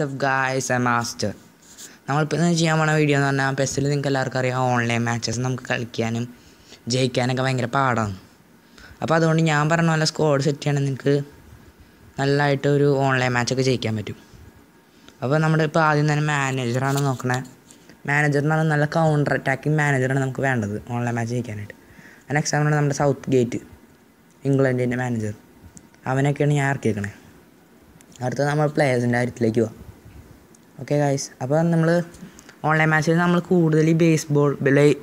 WhatsApp guys A master നമ്മളിപ്പോൾ ഇന്ന് ചെയ്യാൻ പോണ വീഡിയോ എന്ന് പറഞ്ഞാൽ പെസ്സിൽ നിങ്ങൾക്ക് എല്ലാവർക്കും അറിയാം ഓൺലൈൻ മാച്ചസ് നമുക്ക് കളിക്കാനും ജയിക്കാനൊക്കെ ഭയങ്കര പാടാണ് അപ്പോൾ അതുകൊണ്ട് ഞാൻ പറഞ്ഞ പോലെ സ്കോഡ് സെറ്റ് ചെയ്യണം നിങ്ങൾക്ക് നല്ലതായിട്ട് ഒരു ഓൺലൈൻ മാച്ചൊക്കെ ജയിക്കാൻ പറ്റും അപ്പോൾ നമ്മുടെ ഇപ്പോൾ ആദ്യം തന്നെ മാനേജറാണ് നോക്കണത് മാനേജർ എന്ന് പറഞ്ഞാൽ നല്ല കൗണ്ടർ അറ്റാക്കിങ് മാനേജറാണ് നമുക്ക് വേണ്ടത് ഓൺലൈൻ മാച്ച് ജയിക്കാനായിട്ട് അതിന് എക്സാമ്പിളാണ് നമ്മുടെ സൗത്ത് ഗേറ്റ് ഇംഗ്ലണ്ടിൻ്റെ മാനേജർ അവനൊക്കെയാണ് ഞാൻ ഇറക്കിയേക്കണേ അടുത്ത നമ്മൾ പ്ലേയേഴ്സിൻ്റെ കാര്യത്തിലേക്ക് പോവാം ഓക്കെ ഗായ്സ് അപ്പോൾ നമ്മൾ ഓൺലൈൻ മാച്ചിൽ നമ്മൾ കൂടുതൽ ഈ ബേസ്ബോൾ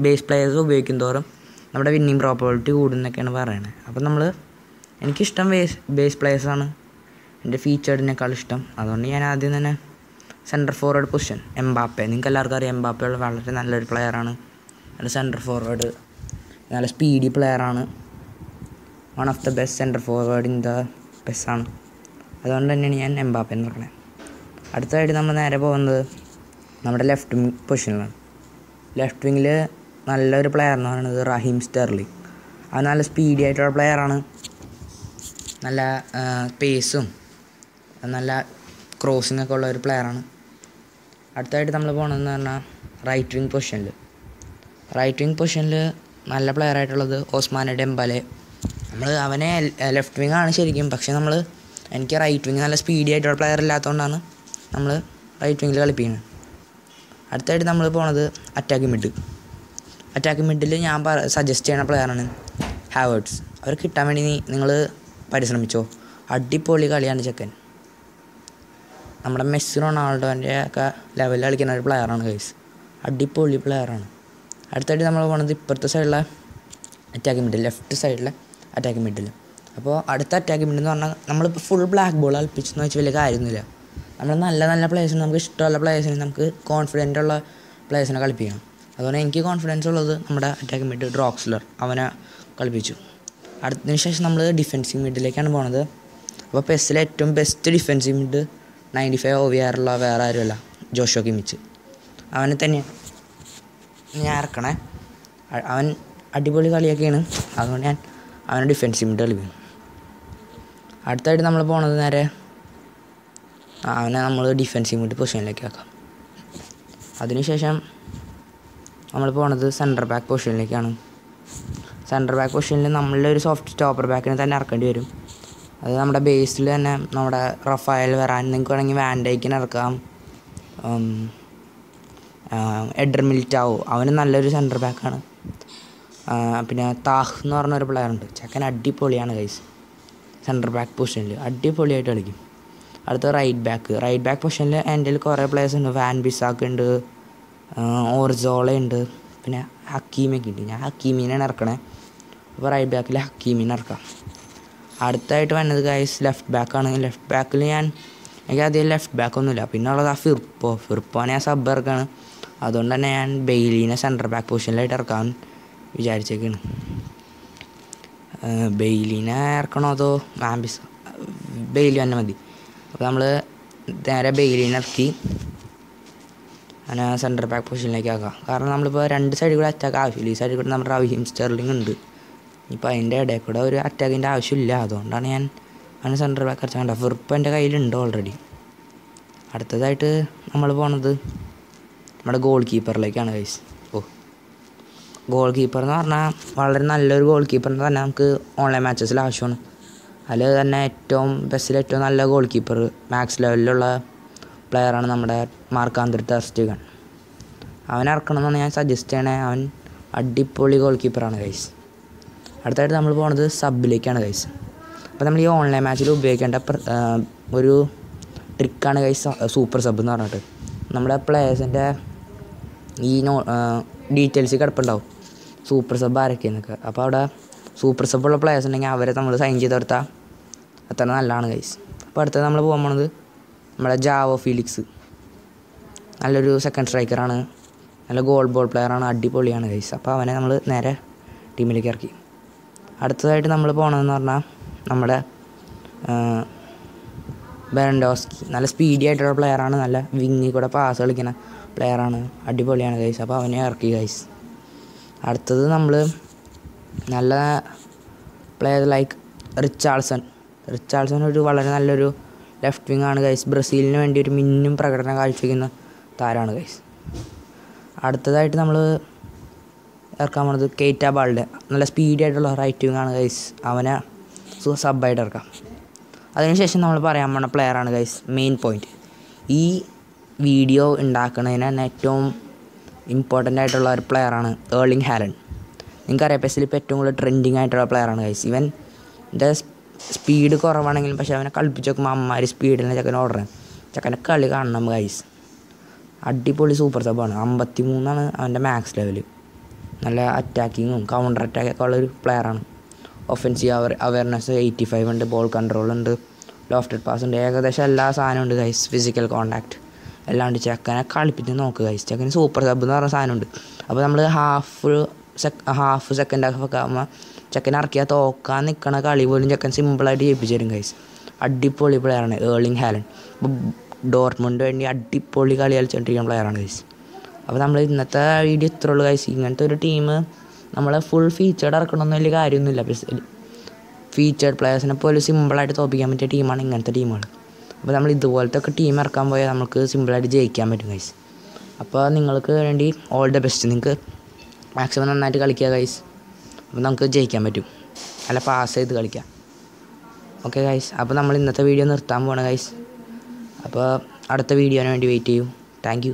ബേസ് പ്ലെയേഴ്സ് ഉപയോഗിക്കും തോറും നമ്മുടെ വിന്നിങ് പ്രോബിലിറ്റി കൂടുന്നൊക്കെയാണ് പറയുന്നത് അപ്പോൾ നമ്മൾ എനിക്കിഷ്ടം ബേസ് ബേസ് പ്ലെയേഴ്സാണ് എൻ്റെ ഫീച്ചേഡിനേക്കാൾ ഇഷ്ടം അതുകൊണ്ട് ഞാൻ ആദ്യം തന്നെ സെൻറ്റർ ഫോർവേഡ് പൊസിഷൻ എംബാപ്പെ നിങ്ങൾക്ക് എല്ലാവർക്കും അറിയാം എംബാപ്പെ വളരെ നല്ലൊരു പ്ലെയറാണ് നല്ല സെൻറ്റർ ഫോർവേഡ് നല്ല സ്പീഡി പ്ലെയറാണ് one of the best centre forward in the ബെസ്സാണ് അതുകൊണ്ട് തന്നെയാണ് ഞാൻ എംബാപ്പെ എന്ന് പറയുന്നത് അടുത്തതായിട്ട് നമ്മൾ നേരെ പോകുന്നത് നമ്മുടെ ലെഫ്റ്റ് വിങ് പൊസിഷനിലാണ് ലെഫ്റ്റ് വിങ്ങിൽ നല്ലൊരു പ്ലെയർ എന്ന് പറയുന്നത് റഹീം സ്റ്റെർലിംഗ് അത് നല്ല സ്പീഡി ആയിട്ടുള്ള പ്ലെയറാണ് നല്ല പേസും നല്ല ക്രോസിംഗ് ഒക്കെ ഉള്ള ഒരു പ്ലെയറാണ് അടുത്തതായിട്ട് നമ്മൾ പോകണമെന്ന് പറഞ്ഞാൽ റൈറ്റ് വിങ് പൊസിഷനിൽ റൈറ്റ് വിങ് പൊസിഷനിൽ നല്ല പ്ലെയർ ആയിട്ടുള്ളത് ഓസ്മാന ഡെമ്പലെ നമ്മൾ അവനെ ലെഫ്റ്റ് വിങ്ങാണ് ആണ് ശരിക്കും പക്ഷേ നമ്മൾ എനിക്ക് റൈറ്റ് വിങ് നല്ല സ്പീഡി ആയിട്ടുള്ള പ്ലെയർ ഇല്ലാത്തതുകൊണ്ടാണ് നമ്മൾ റൈറ്റ് വിങ്ങിൽ കളിപ്പിക്കുന്നത് അടുത്തായിട്ട് നമ്മൾ പോണത് അറ്റാക്ക് മിഡ് അറ്റാക്ക് മിഡിൽ ഞാൻ പറ സജസ്റ്റ് ചെയ്യണ പ്ലെയറാണ് ഹാവേർഡ്സ് അവർ കിട്ടാൻ വേണ്ടി നീ നിങ്ങൾ പരിശ്രമിച്ചോ അടിപൊളി കളിയാണ് ചെക്കൻ നമ്മുടെ മെസ്സി റൊണാൾഡോൻ്റെ ഒക്കെ ലെവലിൽ കളിക്കുന്ന ഒരു പ്ലെയറാണ് ഗൈസ് അടിപൊളി പ്ലെയറാണ് അടുത്തായിട്ട് നമ്മൾ പോണത് ഇപ്പുറത്തെ സൈഡിലെ അറ്റാക്ക് മിഡിൽ ലെഫ്റ്റ് സൈഡിലെ അറ്റാക്ക് മിഡിൽ അപ്പോൾ അടുത്ത അറ്റാക്ക് മിഡിൽ എന്ന് പറഞ്ഞാൽ നമ്മളിപ്പോൾ ഫുൾ ബ്ലാക്ക് ബോൾ കളിപ്പിച്ചെന്ന് വെച്ചാൽ വലിയ കാര്യമൊന്നുമില്ല നമ്മൾ നല്ല നല്ല പ്ലേയേഴ്സിനെ നമുക്ക് ഇഷ്ടമുള്ള പ്ലേയേഴ്സിനെ നമുക്ക് കോൺഫിഡൻ്റ് ഉള്ള പ്ലേയേഴ്സിനെ കളിപ്പിക്കണം അതുകൊണ്ട് എനിക്ക് കോൺഫിഡൻസ് ഉള്ളത് നമ്മുടെ അറ്റാക്ക് മിഡ് ഡ്രോക്സ്ലർ അവനെ കളിപ്പിച്ചു അടുത്തതിന് ശേഷം നമ്മൾ ഡിഫൻസിങ് മിഡിലേക്കാണ് പോണത് അപ്പോൾ പെസ്സിലെ ഏറ്റവും best defensing mid ninety five OV ആറുള്ള വേറെ ആരുമല്ല ജോഷോ കിമിച്ച് അവനെ തന്നെ ഞാൻ ഇറക്കണേ അവൻ അടിപൊളി കളിയൊക്കെയാണ് അതുകൊണ്ട് ഞാൻ അവനെ ഡിഫൻസിങ് മിഡ് കളിപ്പിക്കും അടുത്തായിട്ട് നമ്മൾ പോണത് നേരെ അവനെ നമ്മൾ ഡിഫൻസീവ് മിഡ് പൊസിഷനിലേക്ക് ആക്കാം അതിനുശേഷം നമ്മൾ പോണത് സെൻറ്റർ ബാക്ക് പൊസിഷനിലേക്കാണ് സെൻറ്റർ ബാക്ക് പൊസിഷനിൽ നമ്മളുടെ ഒരു സോഫ്റ്റ് സ്റ്റോപ്പർ ബാക്കിനെ തന്നെ ഇറക്കേണ്ടി വരും അത് നമ്മുടെ ബേസിൽ തന്നെ നമ്മുടെ റഫായൽ വരാൻ നിങ്ങൾക്ക് വേണമെങ്കിൽ വാൻഡൈക്കിന് ഇറക്കാം എഡർ മിൽറ്റാവോ അവന് നല്ലൊരു സെൻറ്റർ ബാക്കാണ് പിന്നെ താഹ് എന്ന് പറഞ്ഞൊരു പ്ലെയറുണ്ട് ചെക്കൻ അടിപൊളിയാണ് ഗൈസ് സെൻറ്റർ ബാക്ക് പൊസിഷനിൽ അടിപൊളിയായിട്ട് കളിക്കും അടുത്ത റൈറ്റ് ബാക്ക് റൈറ്റ് ബാക്ക് പൊസിഷനിൽ എൻ്റെ കുറേ പ്ലേസ് ഉണ്ട് ഫാൻ ബിസാക്ക് ഉണ്ട് ഓർജോള ഉണ്ട് പിന്നെ ഹക്കീമൊക്കെ ഉണ്ട് ഞാൻ ഹക്കീമീനാണ് ഇറക്കണത് അപ്പോൾ റൈറ്റ് ബാക്കിൽ ഹക്കീമീനെ ഇറക്കാം അടുത്തായിട്ട് വന്നത് ഗൈസ് ലെഫ്റ്റ് ബാക്കാണ് ലെഫ്റ്റ് ബാക്കിൽ ഞാൻ എനിക്ക് അധികം ലെഫ്റ്റ് ബാക്ക് ഒന്നുമില്ല പിന്നെ ഉള്ളത് ആ ഫിർപ്പോ ഫിർപ്പോ ഞാൻ സബ് ഇറക്കാണ് അതുകൊണ്ട് തന്നെ ഞാൻ ബെയിലിനെ സെൻറ്റർ ബാക്ക് പൊസിഷനിലായിട്ട് ഇറക്കാൻ വിചാരിച്ചേക്കാണ് ബെയിലിനെ ഇറക്കണോ അതോ ആംബിസ് ബെയിലി തന്നെ മതി അപ്പോൾ നമ്മൾ നേരെ ബെയിലിനിറക്കി അങ്ങനെ സെൻറ്റർ ബാക്ക് പൊസിഷനിലേക്ക് ആക്കാം കാരണം നമ്മളിപ്പോൾ രണ്ട് സൈഡിൽ കൂടെ അറ്റാക്ക് ആവശ്യമില്ല ഈ സൈഡിൽ കൂടെ നമ്മുടെ റഹീം സ്റ്റെർലിംഗ് ഉണ്ട് ഇപ്പോൾ അതിൻ്റെ ഇടയിൽ കൂടെ ഒരു അറ്റാക്കിൻ്റെ ആവശ്യമില്ല അതുകൊണ്ടാണ് ഞാൻ അങ്ങനെ സെൻറ്റർ ബാക്ക് അടിച്ചാൽ കണ്ട വെറുപ്പ് എൻ്റെ കയ്യിലുണ്ട് ഓൾറെഡി അടുത്തതായിട്ട് നമ്മൾ പോണത് നമ്മുടെ ഗോൾ കീപ്പറിലേക്കാണ് ഗൈസ് ഓ ഗോൾ കീപ്പർ എന്ന് പറഞ്ഞാൽ വളരെ നല്ലൊരു ഗോൾ കീപ്പറിന് തന്നെ നമുക്ക് ഓൺലൈൻ മാച്ചസിൽ ആവശ്യമാണ് അതിൽ തന്നെ ഏറ്റവും ബെസ്റ്റിൽ ഏറ്റവും നല്ല ഗോൾ കീപ്പർ മാക്സ് ലെവലിലുള്ള പ്ലെയറാണ് നമ്മുടെ മാർക്കാന്തർ ടെർസ്റ്റിഗൺ അവൻ ഇറക്കണം എന്നാണ് ഞാൻ സജസ്റ്റ് ചെയ്യണേ അവൻ അടിപൊളി ഗോൾ കീപ്പറാണ് കൈസ് അടുത്തായിട്ട് നമ്മൾ പോകുന്നത് സബിലേക്കാണ് കൈസ് അപ്പോൾ നമ്മൾ ഈ ഓൺലൈൻ മാച്ചിൽ ഉപയോഗിക്കേണ്ട ഒരു ട്രിക്കാണ് കൈസ് സൂപ്പർ സബ് എന്ന് പറഞ്ഞിട്ട് നമ്മുടെ പ്ലെയേഴ്സിൻ്റെ ഈ നോ ഡീറ്റെയിൽസ് കിടപ്പുണ്ടാവും സൂപ്പർ സബ് ആരൊക്കെയെന്നൊക്കെ അപ്പോൾ അവിടെ സൂപ്പർ സബ് ഉള്ള പ്ലെയേഴ്സ് ഉണ്ടെങ്കിൽ അവരെ നമ്മൾ സൈൻ ചെയ്ത് കൊടുത്താൽ അത്ര നല്ലതാണ് ഗൈസ് അപ്പോൾ അടുത്തത് നമ്മൾ പോകാൻ പോണത് നമ്മളെ ജാവോ ഫിലിക്സ് നല്ലൊരു സെക്കൻഡ് സ്ട്രൈക്കറാണ് നല്ല ഗോൾ ബോൾ പ്ലെയറാണ് അടിപൊളിയാണ് ഗൈസ് അപ്പോൾ അവനെ നമ്മൾ നേരെ ടീമിലേക്ക് ഇറക്കി അടുത്തതായിട്ട് നമ്മൾ പോകണമെന്ന് പറഞ്ഞാൽ നമ്മുടെ ബെറൻഡോസ്കി നല്ല സ്പീഡി ആയിട്ടുള്ള പ്ലെയറാണ് നല്ല വിങ്ങിൽ കൂടെ പാസ് കളിക്കുന്ന പ്ലെയറാണ് അടിപൊളിയാണ് ഗൈസ് അപ്പോൾ അവനെ ഇറക്കി ഗൈസ് അടുത്തത് നമ്മൾ നല്ല പ്ലെയർ ലൈക്ക് റിച്ചാൾസൺ റിച്ചാൾസൺ ഒരു വളരെ നല്ലൊരു ലെഫ്റ്റ് വിങ് ആണ് ഗൈസ് ബ്രസീലിന് വേണ്ടി ഒരു മിന്നും പ്രകടനം കാഴ്ചവെക്കുന്ന താരമാണ് ഗൈസ് അടുത്തതായിട്ട് നമ്മൾ ഇറക്കാൻ പോണത് കേറ്റ ബാളിൻ്റെ നല്ല സ്പീഡി ആയിട്ടുള്ള റൈറ്റ് വിങ് ആണ് ഗൈസ് അവനെ സബായിട്ട് ഇറക്കാം അതിനുശേഷം നമ്മൾ പറയാൻ പോണ പ്ലെയറാണ് ഗൈസ് മെയിൻ പോയിൻറ്റ് ഈ വീഡിയോ ഉണ്ടാക്കുന്നതിന് ഏറ്റവും ഇമ്പോർട്ടൻ്റ് ആയിട്ടുള്ള ഒരു പ്ലെയറാണ് ഏർലിംഗ് ഹാലൻ നിങ്ങൾക്കറിയാം പെസിലിപ്പോൾ ഏറ്റവും കൂടുതൽ ട്രെൻഡിങ് ആയിട്ടുള്ള പ്ലെയറാണ് ഗൈസ് ഇവൻ സ്പീഡ് കുറവാണെങ്കിലും പക്ഷേ അവനെ കളിപ്പിച്ച് നോക്കുമ്പോൾ അമ്മമാർ സ്പീഡിലാണ് ചെക്കൻ ഓടുന്നത് ചെക്കൻ്റെ കളി കാണണം ഗൈസ് അടിപൊളി സൂപ്പർ സബാണ് അമ്പത്തി മൂന്നാണ് അവൻ്റെ മാക്സ് ലെവൽ നല്ല അറ്റാക്കിങ്ങും കൗണ്ടർ അറ്റാക്കൊക്കെ ഉള്ളൊരു പ്ലെയറാണ് ഒഫൻസീവ് അവർ അവയർനെസ് എയ്റ്റി ഫൈവ് ഉണ്ട് ബോൾ കൺട്രോൾ ഉണ്ട് ലോഫ്റ്റഡ് പാസ് ഉണ്ട് ഏകദേശം എല്ലാ സാധനവും ഉണ്ട് ഗൈസ് ഫിസിക്കൽ കോണ്ടാക്ട് അല്ലാണ്ട് ചെക്കനെ കളിപ്പിച്ച് നോക്കുക ഗൈസ് ചെക്കന് സൂപ്പർ സബ് എന്ന് പറഞ്ഞ സാധനമുണ്ട് അപ്പോൾ നമ്മൾ half sec half second half ഒക്കെ ആകുമ്പോൾ ചെക്കൻ ഇറക്കിയാൽ തോക്കാൻ നിൽക്കണ കളി പോലും ചെക്കൻ സിമ്പിളായിട്ട് ജയിപ്പിച്ചു തരും കൈസ് അടിപൊളി പ്ലെയറാണ് ഏർലിംഗ് ഹാലൻ ഡോർമുണ്ട് വേണ്ടി അടിപൊളി കളി പ്ലെയർ പ്ലെയറാണ് കൈസ് അപ്പോൾ നമ്മൾ ഇന്നത്തെ വീഡിയോ ഇത്ര ഉള്ളൂ കൈസ് ഇങ്ങനത്തെ ഒരു ടീം നമ്മളെ ഫുൾ ഫീച്ചേർഡ് ഇറക്കണമെന്ന് വലിയ കാര്യമൊന്നുമില്ല ഫീച്ചേർഡ് പ്ലെയേഴ്സിനെ പോലും സിമ്പിളായിട്ട് തോപ്പിക്കാൻ പറ്റിയ ടീമാണ് ഇങ്ങനത്തെ ടീമുകൾ അപ്പോൾ നമ്മൾ ഇതുപോലത്തെ ഒക്കെ ടീം ഇറക്കാൻ പോയാൽ നമുക്ക് സിമ്പിളായിട്ട് ജയിക്കാൻ പറ്റും കൈസ് അപ്പോൾ നിങ്ങൾക്ക് വേണ്ടി ഓൾ ദ ബെസ്റ്റ് നിങ്ങൾക്ക് മാക്സിമം നന്നായിട്ട് കളിക്കുക കൈസ് അപ്പോൾ നമുക്ക് ജയിക്കാൻ പറ്റും അല്ല പാസ് ചെയ്ത് കളിക്കാം ഓക്കെ ഗൈസ് അപ്പോൾ നമ്മൾ ഇന്നത്തെ വീഡിയോ നിർത്താൻ പോകണം ഗൈസ് അപ്പോൾ അടുത്ത വീഡിയോന് വേണ്ടി വെയിറ്റ് ചെയ്യൂ താങ്ക്